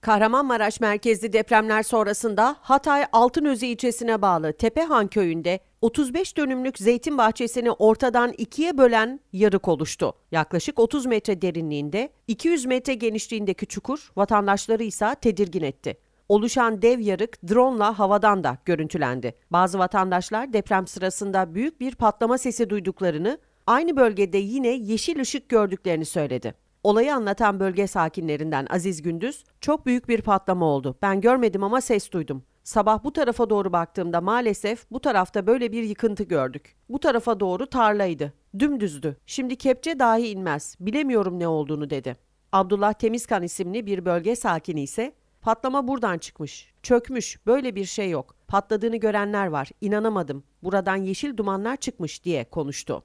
Kahramanmaraş merkezli depremler sonrasında Hatay Altınözü ilçesine bağlı Tepehan köyünde 35 dönümlük zeytin bahçesini ortadan ikiye bölen yarık oluştu. Yaklaşık 30 metre derinliğinde, 200 metre genişliğindeki çukur vatandaşları ise tedirgin etti. Oluşan dev yarık dronla havadan da görüntülendi. Bazı vatandaşlar deprem sırasında büyük bir patlama sesi duyduklarını, aynı bölgede yine yeşil ışık gördüklerini söyledi. Olayı anlatan bölge sakinlerinden Aziz Gündüz, çok büyük bir patlama oldu. Ben görmedim ama ses duydum. Sabah bu tarafa doğru baktığımda maalesef bu tarafta böyle bir yıkıntı gördük. Bu tarafa doğru tarlaydı. Dümdüzdü. Şimdi kepçe dahi inmez. Bilemiyorum ne olduğunu dedi. Abdullah Temizkan isimli bir bölge sakini ise patlama buradan çıkmış. Çökmüş. Böyle bir şey yok. Patladığını görenler var. İnanamadım. Buradan yeşil dumanlar çıkmış diye konuştu.